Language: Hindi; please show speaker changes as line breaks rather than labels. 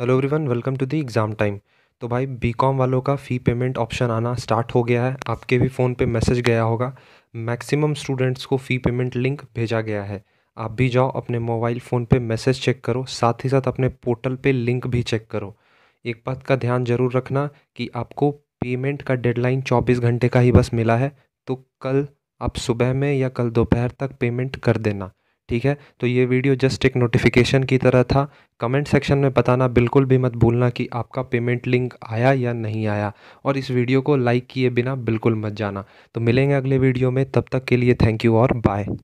hello everyone welcome to the exam time तो भाई बीकॉम वालों का फ़ी पेमेंट ऑप्शन आना स्टार्ट हो गया है आपके भी फ़ोन पे मैसेज गया होगा मैक्सिमम स्टूडेंट्स को फ़ी पेमेंट लिंक भेजा गया है आप भी जाओ अपने मोबाइल फ़ोन पे मैसेज चेक करो साथ ही साथ अपने पोर्टल पे लिंक भी चेक करो एक बात का ध्यान ज़रूर रखना कि आपको पेमेंट का डेडलाइन चौबीस घंटे का ही बस मिला है तो कल आप सुबह में या कल दोपहर तक पेमेंट कर देना ठीक है तो ये वीडियो जस्ट एक नोटिफिकेशन की तरह था कमेंट सेक्शन में बताना बिल्कुल भी मत भूलना कि आपका पेमेंट लिंक आया या नहीं आया और इस वीडियो को लाइक किए बिना बिल्कुल मत जाना तो मिलेंगे अगले वीडियो में तब तक के लिए थैंक यू और बाय